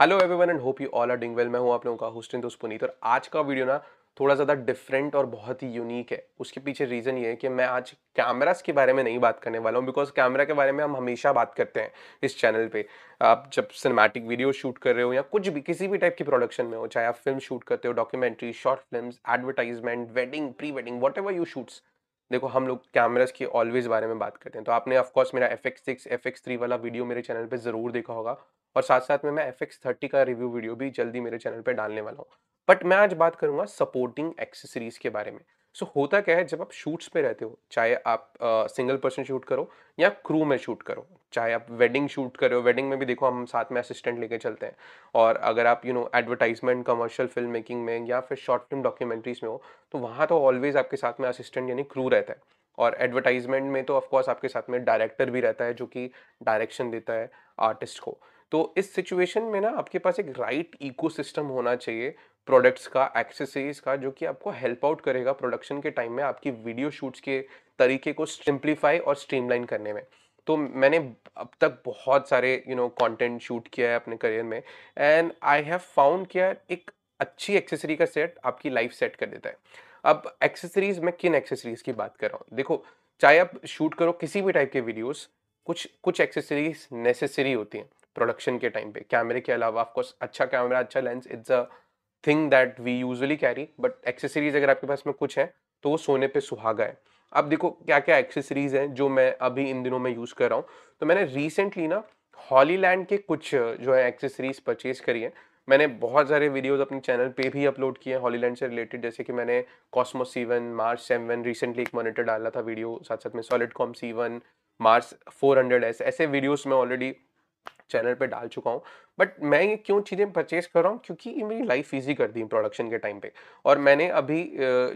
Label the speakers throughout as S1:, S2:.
S1: hello everyone and hope you all are doing well मैं हूं आप लोगों का होस्ट दोस्त पुनीत और आज का वीडियो ना थोड़ा ज़्यादा डिफरेंट और बहुत ही यूनिक है उसके पीछे रीज़न ये है कि मैं आज कैमरास के बारे में नहीं बात करने वाला हूँ बिकॉज कैमरा के बारे में हम हमेशा बात करते हैं इस चैनल पे आप जब सिनेमैटिक वीडियो शूट कर रहे हो या कुछ भी किसी भी टाइप की प्रोडक्शन में हो चाहे आप फिल्म शूट करते हो documentary short film advertisement wedding pre wedding whatever you shoots देखो हम लोग कैमराज की ऑलवेज बारे में बात करते हैं तो आपने ऑफकोर्स मेरा F X six F X three वाला वीडियो मेरे चैनल पर ज़रूर देखा होगा और साथ साथ में मैं एफ एक्स थर्टी का रिव्यू वीडियो भी जल्दी मेरे चैनल पर डालने वाला हूँ बट मैं आज बात करूँगा सपोर्टिंग एक्सेसरीज़ के बारे में सो होता क्या है जब आप शूट्स पे रहते हो चाहे आप सिंगल पर्सन शूट करो या क्रू में शूट करो चाहे आप वेडिंग शूट करो वेडिंग में भी देखो हम साथ में असिस्टेंट लेके चलते हैं और अगर आप you know advertisement commercial film making में या फिर शॉर्ट फिल्म डॉक्यूमेंट्रीज में हो तो वहाँ तो ऑलवेज आपके साथ में असिस्टेंट यानी क्रू रहता है और एडवर्टाइजमेंट में तो ऑफकोर्स आपके साथ में डायरेक्टर भी रहता है जो कि डायरेक्शन देता है आर्टिस्ट को तो इस सिचुएशन में ना आपके पास एक राइट इकोसिस्टम होना चाहिए प्रोडक्ट्स का एक्सेसरीज का जो कि आपको हेल्प आउट करेगा प्रोडक्शन के टाइम में आपकी वीडियो शूट्स के तरीके को सिंप्लीफाई और स्ट्रीमलाइन करने में तो मैंने अब तक बहुत सारे यू नो कंटेंट शूट किया है अपने करियर में एंड आई हैव फाउंड किया एक अच्छी एक्सेसरी का सेट आपकी लाइफ सेट कर देता है अब एक्सेसरीज में किन एक्सेसरीज की बात कर रहा हूँ देखो चाहे आप शूट करो किसी भी टाइप के वीडियोस कुछ कुछ एक्सेसरीज नेसेसरी होती हैं प्रोडक्शन के टाइम पे कैमरे के अलावा ऑफकोर्स अच्छा कैमरा अच्छा lens it's a thing that we usually carry but accessories अगर आपके पास में कुछ है तो वो सोने पे सुहागा है अब देखो क्या क्या एक्सेसरीज हैं जो मैं अभी इन दिनों में यूज़ कर रहा हूँ तो मैंने रिसेंटली ना हॉलीलैंड के कुछ जो है एक्सेसरीज परचेज करी है मैंने बहुत सारे वीडियोस अपने चैनल पे भी अपलोड किए हैं हॉलीलैंड से रिलेटेड जैसे कि मैंने Cosmo C one Mars seven recently एक मॉनिटर डाला था वीडियो साथ साथ में Solidcom C one Mars four hundred videos वीडियोज़ में ऑलरेडी चैनल पे डाल चुका हूँ बट मैं ये क्यों चीज़ें परचेज कर रहा हूँ क्योंकि ये मेरी लाइफ ईजी कर दी प्रोडक्शन के टाइम पे और मैंने अभी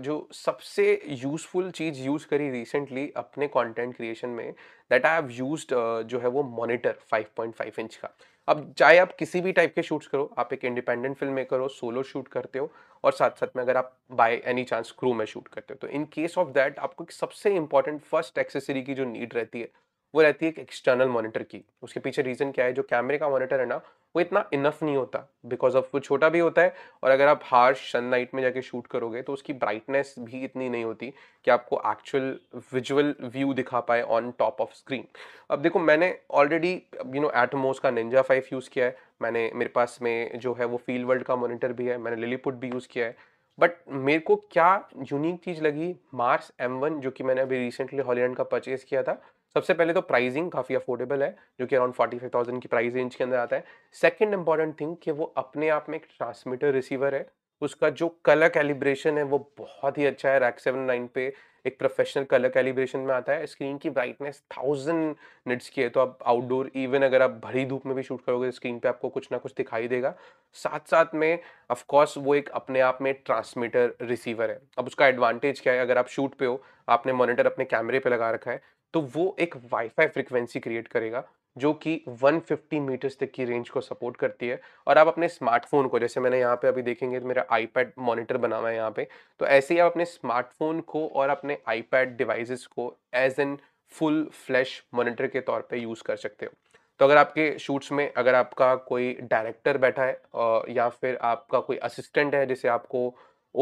S1: जो सबसे यूज़फुल चीज़ यूज़ करी रिसेंटली अपने कंटेंट क्रिएशन में दैट आई हैव यूज जो है वो मॉनिटर 5.5 इंच का अब चाहे आप किसी भी टाइप के शूट्स करो आप एक इंडिपेंडेंट फिल्म मेकर हो सोलो शूट करते हो और साथ साथ में अगर आप बाय एनी चांस क्रू में शूट करते हो तो इन केस ऑफ दैट आपको सबसे इंपॉर्टेंट फर्स्ट एक्सेसरी की जो नीड रहती है वो रहती है एक एक्सटर्नल मॉनिटर की उसके पीछे रीज़न क्या है जो कैमरे का मॉनिटर है ना वो इतना इनफ नहीं होता बिकॉज ऑफ वो छोटा भी होता है और अगर आप हार्श सनलाइट में जाके शूट करोगे तो उसकी ब्राइटनेस भी इतनी नहीं होती कि आपको एक्चुअल विजुअल व्यू दिखा पाए ऑन टॉप ऑफ स्क्रीन अब देखो मैंने ऑलरेडी यू नो एटमोस का निंजा फाइव यूज़ किया है मैंने मेरे पास में जो है वो फील्ड वर्ल्ड का मोनिटर भी है मैंने लिलीपुट भी यूज़ किया है बट मेरे को क्या यूनिक चीज़ लगी मार्स एम वन जो कि मैंने अभी रिसेंटली हॉलीलैंड का परचेज़ किया था सबसे पहले तो प्राइसिंग काफ़ी अफोर्डेबल है जो कि अराउंड फोर्टी फाइव थाउजेंड की प्राइस रेंज के अंदर आता है सेकंड इंपॉर्टेंट थिंग कि वो अपने आप में एक ट्रांसमीटर रिसीवर है उसका जो कलर कैलिब्रेशन है वो बहुत ही अच्छा है रैक सेवन नाइन पे एक प्रोफेशनल कलर कैलिब्रेशन में आता है स्क्रीन की ब्राइटनेस थाउजेंड निट्स की है तो आप आउटडोर इवन अगर आप भरी धूप में भी शूट करोगे स्क्रीन पे आपको कुछ ना कुछ दिखाई देगा साथ साथ में ऑफ कोर्स वो एक अपने आप में ट्रांसमीटर रिसीवर है अब उसका एडवांटेज क्या है अगर आप शूट पे हो आपने मॉनिटर अपने कैमरे पे लगा रखा है तो वो एक वाईफाई फ्रिक्वेंसी क्रिएट करेगा जो कि 150 मीटर्स तक की रेंज को सपोर्ट करती है और आप अपने स्मार्टफोन को जैसे मैंने यहाँ पे अभी देखेंगे तो मेरा आईपैड मॉनिटर बना हुआ है यहाँ पे तो ऐसे ही आप अपने स्मार्टफोन को और अपने आईपैड डिवाइसेस को as an full flash monitor के तौर पे यूज़ कर सकते हो तो अगर आपके शूट्स में अगर आपका कोई डायरेक्टर बैठा है या फिर आपका कोई असिस्टेंट है जिसे आपको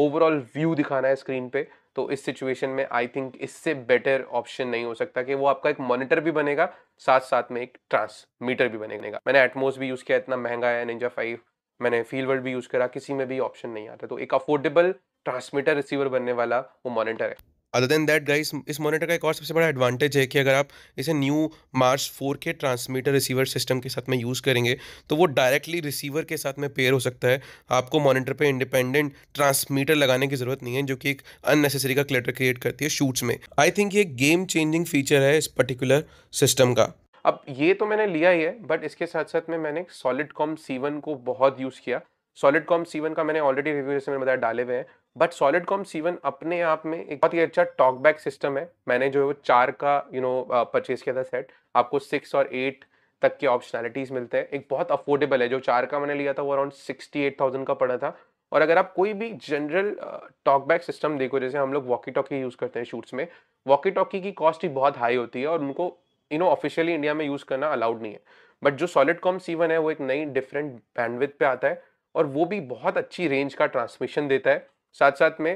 S1: ओवरऑल व्यू दिखाना है स्क्रीन पे तो इस सिचुएशन में आई थिंक इससे बेटर ऑप्शन नहीं हो सकता कि वो आपका एक मॉनिटर भी बनेगा साथ साथ में एक ट्रांसमीटर भी बनेगा मैंने एटमोस भी यूज़ किया इतना महंगा है निंजा फाइव मैंने फील वर्ल्ड भी यूज़ करा किसी में भी ऑप्शन नहीं आता तो एक अफोर्डेबल ट्रांसमीटर रिसीवर बनने वाला वो मॉनिटर है अदर देन दैट गाइस इस मॉनिटर का एक और सबसे बड़ा एडवांटेज है कि अगर आप इसे new Mars four K transmitter receiver system के साथ में यूज़ करेंगे तो वो डायरेक्टली रिसीवर के साथ में पेयर हो सकता है आपको मॉनिटर पे इंडिपेंडेंट ट्रांसमीटर लगाने की ज़रूरत नहीं है जो कि एक अननेसेसरी का क्लेटर क्रिएट करती है शूट्स में आई थिंक ये गेम चेंजिंग फीचर है इस पर्टिकुलर सिस्टम का अब ये तो मैंने लिया ही है बट इसके साथ साथ में मैंने सॉलिड कॉम सीवन को बहुत यूज़ किया सॉलिड कॉम सीवन का मैंने ऑलरेडी रिव्यू जैसे मैंने बताया डाले हुए हैं बट सॉलिड कॉम सीवन अपने आप में एक बहुत ही अच्छा टॉक बैक सिस्टम है मैंने जो है वो चार का यू नो परचेज किया था सेट आपको सिक्स और एट तक के ऑप्शनैलिटीज़ मिलते हैं एक बहुत अफोर्डेबल है जो चार का मैंने लिया था वो अराउंड सिक्सटी एट थाउजेंड का पड़ा था और अगर आप कोई भी जनरल टॉक बैक सिस्टम देखो जैसे हम लोग वॉकी टॉकी यूज़ करते हैं शूट्स में वॉकी टॉकी की कॉस्ट ही बहुत हाई होती है और उनको यू नो ऑफिशियली इंडिया में यूज़ करना अलाउड नहीं है बट जो सॉलिड कॉम सीवन है वो एक नई डिफरेंट बैंडविथ पे आता है और वो भी बहुत अच्छी रेंज का ट्रांसमिशन देता है साथ साथ में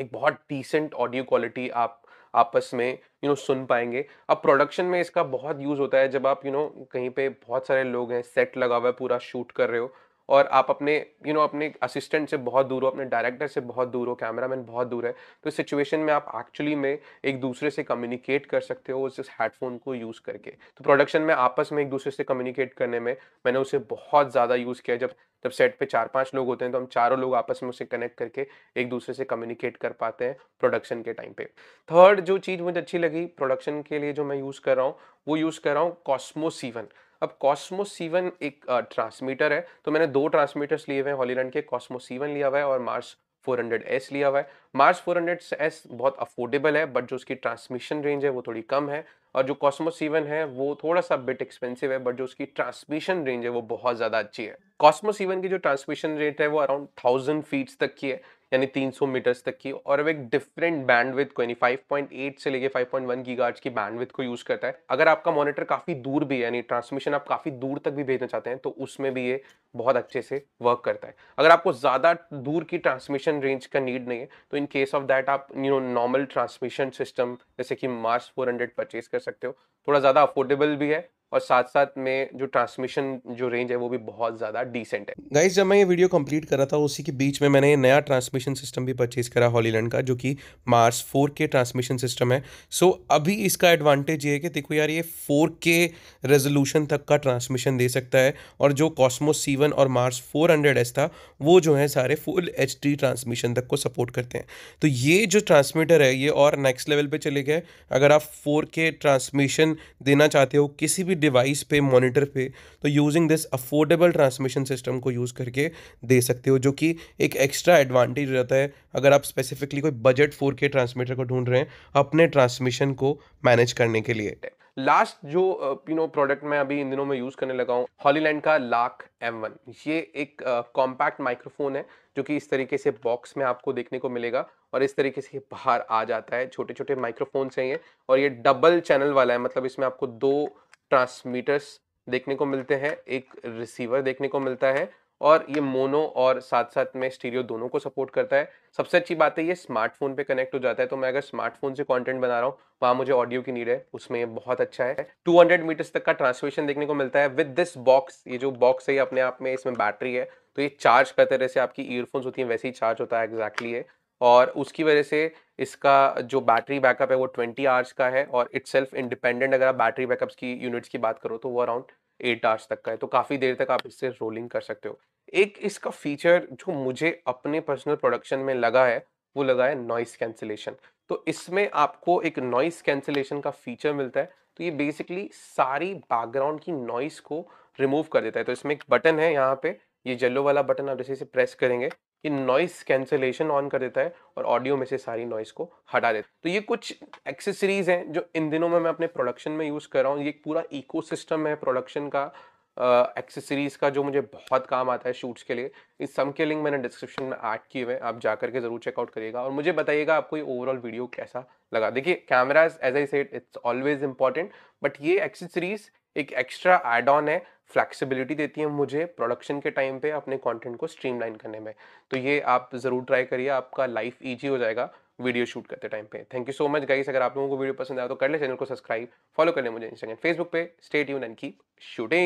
S1: एक बहुत डिसेंट ऑडियो क्वालिटी आप आपस में यू you नो know, सुन पाएंगे अब प्रोडक्शन में इसका बहुत यूज़ होता है जब आप यू you नो know, कहीं पे बहुत सारे लोग हैं सेट लगा हुआ है पूरा शूट कर रहे हो और आप अपने यू you नो know, अपने असिस्टेंट से बहुत दूर हो अपने डायरेक्टर से बहुत दूर हो कैमरामैन बहुत दूर है तो इस सिचुएशन में आप एक्चुअली में एक दूसरे से कम्युनिकेट कर सकते हो उस हेडफोन को यूज़ करके तो प्रोडक्शन में आपस में एक दूसरे से कम्युनिकेट करने में मैंने उसे बहुत ज़्यादा यूज़ किया जब जब सेट पे चार पांच लोग होते हैं तो हम चारों लोग आपस में उसे कनेक्ट करके एक दूसरे से कम्युनिकेट कर पाते हैं प्रोडक्शन के टाइम पे थर्ड जो चीज़ मुझे अच्छी लगी प्रोडक्शन के लिए जो मैं यूज़ कर रहा हूँ वो यूज़ कर रहा हूँ कॉस्मो सीवन अब कॉस्मो सीवन एक ट्रांसमीटर है तो मैंने दो ट्रांसमीटर्स लिए हुए हैं हॉलीलैंड के कॉस्मो सीवन लिया हुआ है और मार्स 400S लिया हुआ है मार्स 400S बहुत अफोर्डेबल है बट जो उसकी ट्रांसमिशन रेंज है वो थोड़ी कम है और जो कॉस्मो सीवन है वो थोड़ा सा बिट एक्सपेंसिव है बट जो उसकी ट्रांसमिशन रेंज है वो बहुत ज़्यादा अच्छी है कॉस्मो सीवन की जो ट्रांसमिशन रेट है वो अराउंड थाउजेंड फीट्स तक की है यानी 300 मीटर्स तक की और अब एक डिफरेंट बैंडविथ को यानी 5.8 से लेके 5.1 गीगाहर्ट्ज की बैंडविथ को यूज करता है अगर आपका मॉनिटर काफी दूर भी है यानी ट्रांसमिशन आप काफी दूर तक भी भेजना चाहते हैं तो उसमें भी ये बहुत अच्छे से वर्क करता है अगर आपको ज्यादा दूर की ट्रांसमिशन रेंज का नीड नहीं है तो इन केस ऑफ दैट आप you know normal transmission system जैसे कि मार्स 400 परचेज कर सकते हो थोड़ा ज्यादा अफोर्डेबल भी है और साथ साथ में जो ट्रांसमिशन जो रेंज है वो भी बहुत ज़्यादा डिसेंट है गाइज जब मैं ये वीडियो कंप्लीट कर रहा था उसी के बीच में मैंने नया ट्रांसमिशन सिस्टम भी परचेज करा हॉलीलैंड का जो कि Mars four K transmission system है सो so, अभी इसका एडवांटेज ये है कि देखो यार ये फोर के रेजोल्यूशन तक का ट्रांसमिशन दे सकता है और जो कॉस्मो सीवन और मार्स फोर था वो जो है सारे फुल एच ट्रांसमिशन तक को सपोर्ट करते हैं तो ये जो ट्रांसमीटर है ये और नेक्स्ट लेवल पर चले गए अगर आप फोर के ट्रांसमिशन देना चाहते हो किसी भी डिवाइस पे मॉनिटर पे तो using this affordable transmission system को यूज़ करके दे सकते हो जो कि एक एक्स्ट्रा एडवांटेज रहता है अगर आप स्पेसिफिकली कोई बजट फोर के ट्रांसमीटर को ढूंढ रहे हैं अपने ट्रांसमिशन को मैनेज करने के लिए लास्ट जो यू नो प्रोडक्ट मैं अभी इन दिनों में यूज़ करने लगा हूँ हॉलीलैंड का लाख एम वन ये एक कॉम्पैक्ट uh, माइक्रोफोन है जो कि इस तरीके से बॉक्स में आपको देखने को मिलेगा और इस तरीके से बाहर आ जाता है छोटे छोटे माइक्रोफोन्स हैं ये और ये डबल चैनल वाला है मतलब इसमें आपको दो ट्रांसमीटर्स देखने को मिलते हैं एक रिसीवर देखने को मिलता है और ये मोनो और साथ साथ में स्टीरियो दोनों को सपोर्ट करता है सबसे अच्छी बात है ये स्मार्टफोन पे कनेक्ट हो जाता है तो मैं अगर स्मार्टफोन से कंटेंट बना रहा हूँ वहाँ मुझे ऑडियो की नीड है उसमें बहुत अच्छा है 200 मीटर्स तक का ट्रांसमिशन देखने को मिलता है विद दिस बॉक्स ये जो बॉक्स है ये अपने आप में इसमें बैटरी है तो ये चार्ज करते जैसे आपकी ईयरफोन्स होती हैं वैसे ही चार्ज होता है एग्जैक्टली exactly और उसकी वजह से इसका जो बैटरी बैकअप है वो ट्वेंटी आवर्स का है और इट सेल्फ इंडिपेंडेंट अगर आप बैटरी बैकअप्स की यूनिट्स की बात करो तो वो अराउंड एट आवर्स तक का है तो काफ़ी देर तक आप इससे रोलिंग कर सकते हो एक इसका फीचर जो मुझे अपने पर्सनल प्रोडक्शन में लगा है वो लगा है नॉइस कैंसिलेशन तो इसमें आपको एक नॉइस कैंसिलेशन का फीचर मिलता है तो ये बेसिकली सारी बैकग्राउंड की नॉइस को रिमूव कर देता है तो इसमें एक बटन है यहाँ पे ये येलो वाला बटन आप जैसे इसे प्रेस करेंगे कि नॉइस कैंसलेशन ऑन कर देता है और ऑडियो में से सारी नॉइस को हटा देता है तो ये कुछ एक्सेसरीज हैं जो इन दिनों में मैं अपने प्रोडक्शन में यूज़ कर रहा हूँ ये एक पूरा इकोसिस्टम है प्रोडक्शन का एक्सेसरीज़ का जो मुझे बहुत काम आता है शूट्स के लिए इस सम के लिंक मैंने डिस्क्रिप्शन में ऐड किए हुए हैं आप जा करके ज़रूर चेकआउट करिएगा और मुझे बताइएगा आपको ये ओवरऑल वीडियो कैसा लगा देखिए cameras as I said it's always important but ये एक्सेसरीज एक एक्स्ट्रा एड ऑन है फ्लैक्सीबिलिटी देती है मुझे प्रोडक्शन के टाइम पे अपने कंटेंट को स्ट्रीमलाइन करने में तो ये आप ज़रूर ट्राई करिए आपका लाइफ ईजी हो जाएगा वीडियो शूट करते टाइम पे thank you so much guys अगर आप लोगों को वीडियो पसंद आया तो कर ले चैनल को सब्सक्राइब फॉलो कर ले मुझे इंस्टाग्राम फेसबुक पे stay tune and keep shooting